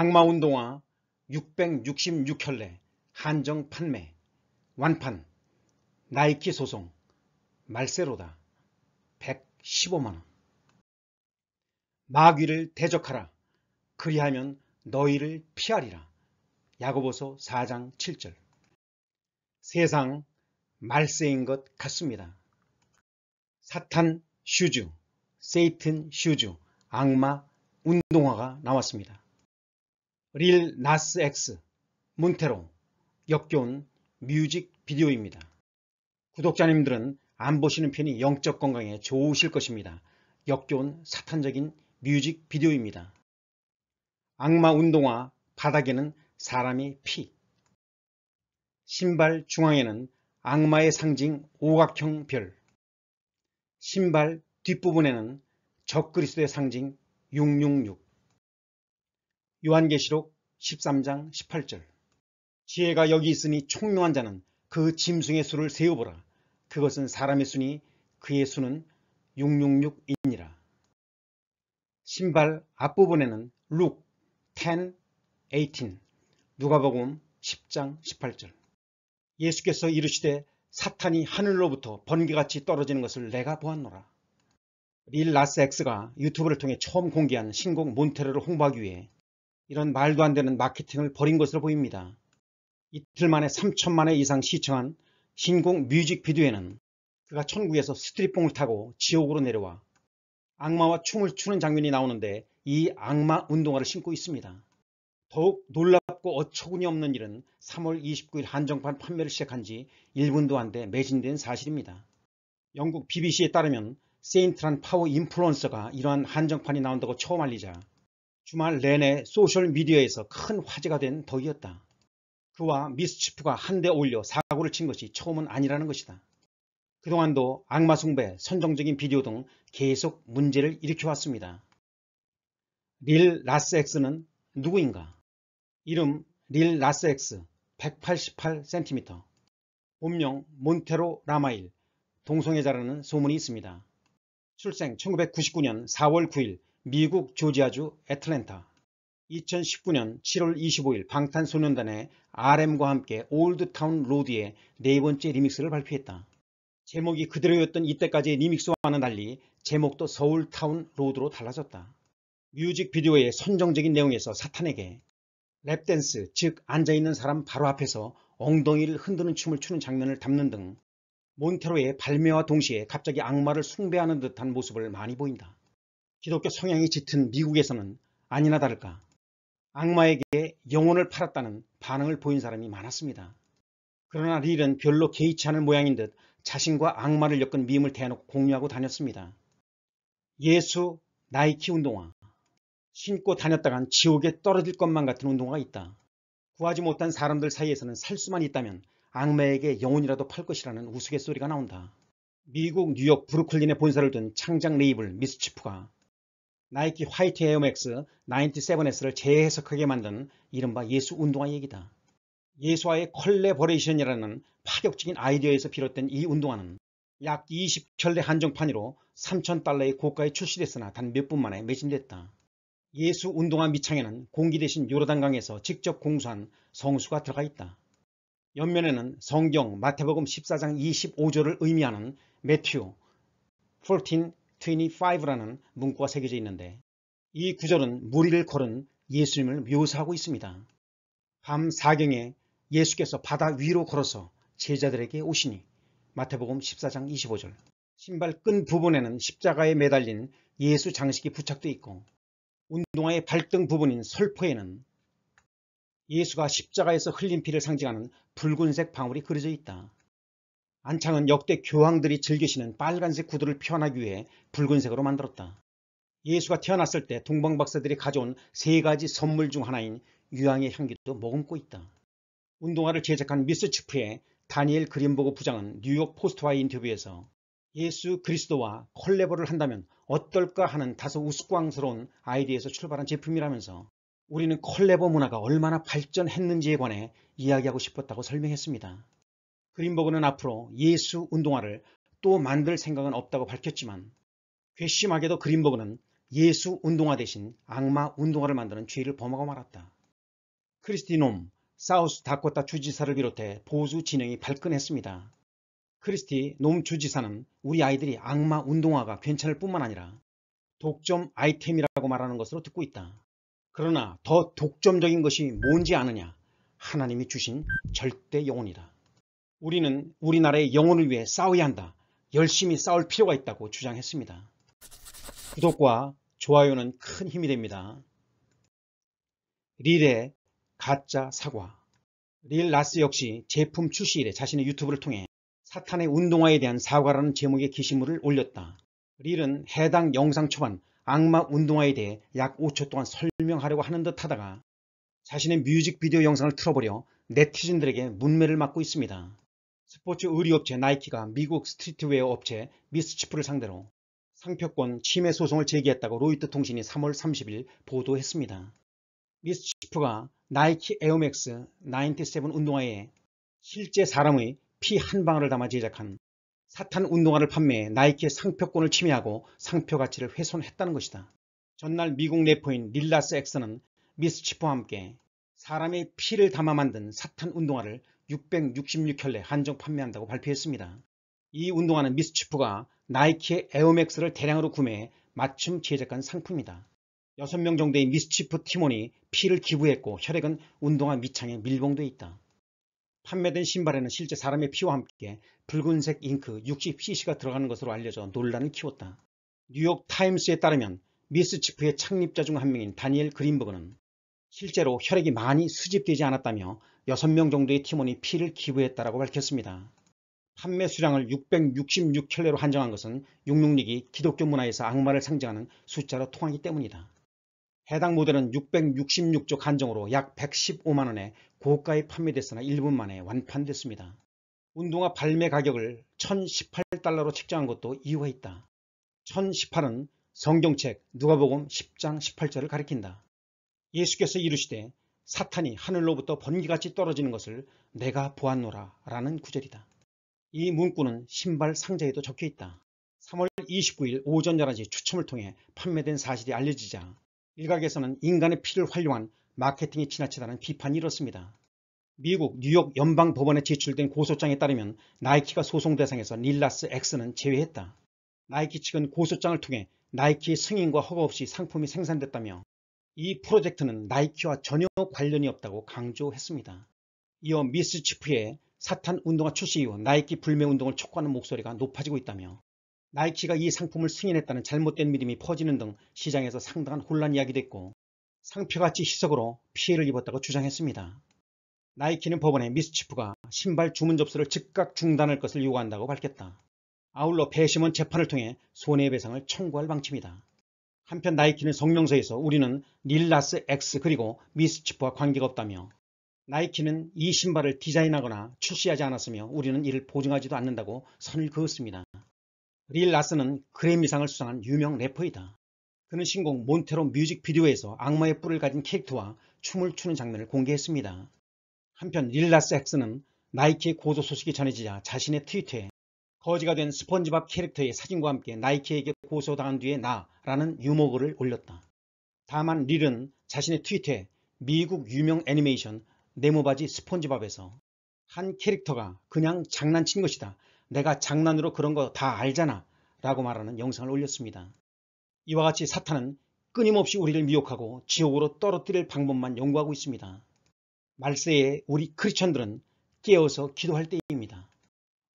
악마운동화 6 6 6켤레 한정 판매 완판 나이키 소송 말세로다 115만원 마귀를 대적하라 그리하면 너희를 피하리라 야고보서 4장 7절 세상 말세인 것 같습니다 사탄 슈즈 세이튼 슈즈 악마 운동화가 나왔습니다 릴 나스 엑스 문테로 역겨운 뮤직 비디오입니다. 구독자님들은 안 보시는 편이 영적 건강에 좋으실 것입니다. 역겨운 사탄적인 뮤직 비디오입니다. 악마 운동화 바닥에는 사람의 피 신발 중앙에는 악마의 상징 오각형 별 신발 뒷부분에는 적그리스도의 상징 666 요한계시록 13장 18절 지혜가 여기 있으니 총명한 자는 그 짐승의 수를 세어보라. 그것은 사람의 수니 그의 수는 666이니라. 신발 앞부분에는 룩 10, 18 누가복음 10장 18절 예수께서 이르시되 사탄이 하늘로부터 번개같이 떨어지는 것을 내가 보았노라. 릴 라스 엑스가 유튜브를 통해 처음 공개한 신곡 몬테르를 홍보하기 위해 이런 말도 안 되는 마케팅을 벌인 것으로 보입니다. 이틀 만에 3천만 회 이상 시청한 신곡 뮤직비디오에는 그가 천국에서 스트릿봉을 타고 지옥으로 내려와 악마와 춤을 추는 장면이 나오는데 이 악마 운동화를 신고 있습니다. 더욱 놀랍고 어처구니 없는 일은 3월 29일 한정판 판매를 시작한 지 1분도 안 돼 매진된 사실입니다. 영국 BBC에 따르면 세인트란 파워 인플루언서가 이러한 한정판이 나온다고 처음 알리자 주말 내내 소셜미디어에서 큰 화제가 된 덕이었다. 그와 미스치프가 한데 올려 사고를 친 것이 처음은 아니라는 것이다. 그동안도 악마 숭배, 선정적인 비디오 등 계속 문제를 일으켜왔습니다. 릴 라스엑스는 누구인가? 이름 릴 라스엑스 188cm 본명 몬테로 라마일 동성애자라는 소문이 있습니다. 출생 1999년 4월 9일 미국 조지아주 애틀랜타 2019년 7월 25일 방탄소년단의 RM과 함께 올드타운 로드의 네 번째 리믹스를 발표했다. 제목이 그대로였던 이때까지의 리믹스와는 달리 제목도 서울타운 로드로 달라졌다. 뮤직비디오의 선정적인 내용에서 사탄에게 랩댄스, 즉 앉아있는 사람 바로 앞에서 엉덩이를 흔드는 춤을 추는 장면을 담는 등 몬테로의 발매와 동시에 갑자기 악마를 숭배하는 듯한 모습을 많이 보인다. 기독교 성향이 짙은 미국에서는 아니나 다를까 악마에게 영혼을 팔았다는 반응을 보인 사람이 많았습니다. 그러나 릴은 별로 개의치 않을 모양인 듯 자신과 악마를 엮은 미음을 대놓고 공유하고 다녔습니다. 예수 나이키 운동화 신고 다녔다간 지옥에 떨어질 것만 같은 운동화가 있다. 구하지 못한 사람들 사이에서는 살 수만 있다면 악마에게 영혼이라도 팔 것이라는 우스갯소리가 나온다. 미국 뉴욕 브루클린에 본사를 둔 창작 레이블 미스치프가 나이키 화이트 에어맥스 97S를 재해석하게 만든 이른바 예수 운동화 얘기다. 예수와의 컬래버레이션이라는 파격적인 아이디어에서 비롯된 이 운동화는 약 20켤레 한정판으로 3,000달러의 고가에 출시됐으나 단 몇 분 만에 매진됐다. 예수 운동화 밑창에는 공기 대신 요르단강에서 직접 공수한 성수가 들어가 있다. 옆면에는 성경 마태복음 14장 25절을 의미하는 매튜 14 25라는 문구가 새겨져 있는데 이 구절은 무리를 걸은 예수님을 묘사하고 있습니다. 밤 사경에 예수께서 바다 위로 걸어서 제자들에게 오시니 마태복음 14장 25절 신발 끈 부분에는 십자가에 매달린 예수 장식이 부착되어 있고 운동화의 발등 부분인 설포에는 예수가 십자가에서 흘린 피를 상징하는 붉은색 방울이 그려져 있다. 안창은 역대 교황들이 즐기시는 빨간색 구두를 표현하기 위해 붉은색으로 만들었다. 예수가 태어났을 때 동방박사들이 가져온 세 가지 선물 중 하나인 유황의 향기도 머금고 있다. 운동화를 제작한 미스 치프의 다니엘 그린버그 부장은 뉴욕 포스트와의 인터뷰에서 예수 그리스도와 컬래버를 한다면 어떨까 하는 다소 우스꽝스러운 아이디에서 출발한 제품이라면서 우리는 컬래버 문화가 얼마나 발전했는지에 관해 이야기하고 싶었다고 설명했습니다. 그린버그는 앞으로 예수 운동화를 또 만들 생각은 없다고 밝혔지만 괘씸하게도 그린버그는 예수 운동화 대신 악마 운동화를 만드는 죄를 범하고 말았다. 크리스티놈 사우스 다코타 주지사를 비롯해 보수 진영이 발끈했습니다. 크리스티 놈 주지사는 우리 아이들이 악마 운동화가 괜찮을 뿐만 아니라 독점 아이템이라고 말하는 것으로 듣고 있다. 그러나 더 독점적인 것이 뭔지 아느냐? 하나님이 주신 절대 영혼이다. 우리는 우리나라의 영혼을 위해 싸워야 한다. 열심히 싸울 필요가 있다고 주장했습니다. 구독과 좋아요는 큰 힘이 됩니다. 릴의 가짜 사과 릴 라스 역시 제품 출시일에 자신의 유튜브를 통해 사탄의 운동화에 대한 사과라는 제목의 게시물을 올렸다. 릴은 해당 영상 초반 악마 운동화에 대해 약 5초 동안 설명하려고 하는 듯 하다가 자신의 뮤직비디오 영상을 틀어버려 네티즌들에게 문매를 맞고 있습니다. 스포츠 의류업체 나이키가 미국 스트리트웨어 업체 미스치프를 상대로 상표권 침해 소송을 제기했다고 로이터 통신이 3월 30일 보도했습니다. 미스치프가 나이키 에어맥스 97 운동화에 실제 사람의 피 한 방울을 담아 제작한 사탄 운동화를 판매해 나이키의 상표권을 침해하고 상표 가치를 훼손했다는 것이다. 전날 미국 래퍼인 릴라스 엑스는 미스치프와 함께 사람의 피를 담아 만든 사탄 운동화를 666켤레 한정 판매한다고 발표했습니다. 이 운동화는 미스치프가 나이키의 에어맥스를 대량으로 구매해 맞춤 제작한 상품이다. 6명 정도의 미스치프 팀원이 피를 기부했고 혈액은 운동화 밑창에 밀봉돼 있다. 판매된 신발에는 실제 사람의 피와 함께 붉은색 잉크 60cc가 들어가는 것으로 알려져 논란을 키웠다. 뉴욕 타임스에 따르면 미스치프의 창립자 중 한 명인 다니엘 그린버그는 실제로 혈액이 많이 수집되지 않았다며 6명 정도의 팀원이 피를 기부했다라고 밝혔습니다. 판매 수량을 666켤레로 한정한 것은 666이 기독교 문화에서 악마를 상징하는 숫자로 통하기 때문이다. 해당 모델은 666쪽 한정으로 약 115만원에 고가에 판매됐으나 1분 만에 완판됐습니다. 운동화 발매 가격을 1018달러로 책정한 것도 이유가 있다. 1018은 성경책 누가복음 10장 18절을 가리킨다. 예수께서 이르시되 사탄이 하늘로부터 번개같이 떨어지는 것을 내가 보았노라 라는 구절이다. 이 문구는 신발 상자에도 적혀있다. 3월 29일 오전 11시 추첨을 통해 판매된 사실이 알려지자 일각에서는 인간의 피를 활용한 마케팅이 지나치다는 비판이 일었습니다. 미국 뉴욕 연방법원에 제출된 고소장에 따르면 나이키가 소송 대상에서 닐라스 X는 제외했다. 나이키 측은 고소장을 통해 나이키의 승인과 허가 없이 상품이 생산됐다며 이 프로젝트는 나이키와 전혀 관련이 없다고 강조했습니다. 이어 미스 치프의 사탄 운동화 출시 이후 나이키 불매 운동을 촉구하는 목소리가 높아지고 있다며 나이키가 이 상품을 승인했다는 잘못된 믿음이 퍼지는 등 시장에서 상당한 혼란이 야기됐고 상표가치 희석으로 피해를 입었다고 주장했습니다. 나이키는 법원에 미스치프가 신발 주문 접수를 즉각 중단할 것을 요구한다고 밝혔다. 아울러 배심원 재판을 통해 손해배상을 청구할 방침이다. 한편 나이키는 성명서에서 우리는 릴라스 X 그리고 미스치프와 관계가 없다며 나이키는 이 신발을 디자인하거나 출시하지 않았으며 우리는 이를 보증하지도 않는다고 선을 그었습니다. 릴라스는 그래미상을 수상한 유명 래퍼이다. 그는 신곡 몬테로 뮤직비디오에서 악마의 뿔을 가진 캐릭터와 춤을 추는 장면을 공개했습니다. 한편 릴라스 x 는 나이키의 고소 소식이 전해지자 자신의 트위터에 거지가 된스펀지밥 캐릭터의 사진과 함께 나이키에게 고소당한 뒤에 나라는 유머글을 올렸다. 다만 릴은 자신의 트윗에 미국 유명 애니메이션 네모바지 스펀지밥에서한 캐릭터가 그냥 장난친 것이다. 내가 장난으로 그런 거 다 알잖아 라고 말하는 영상을 올렸습니다. 이와 같이 사탄은 끊임없이 우리를 미혹하고 지옥으로 떨어뜨릴 방법만 연구하고 있습니다. 말세에 우리 크리스천들은 깨어서 기도할 때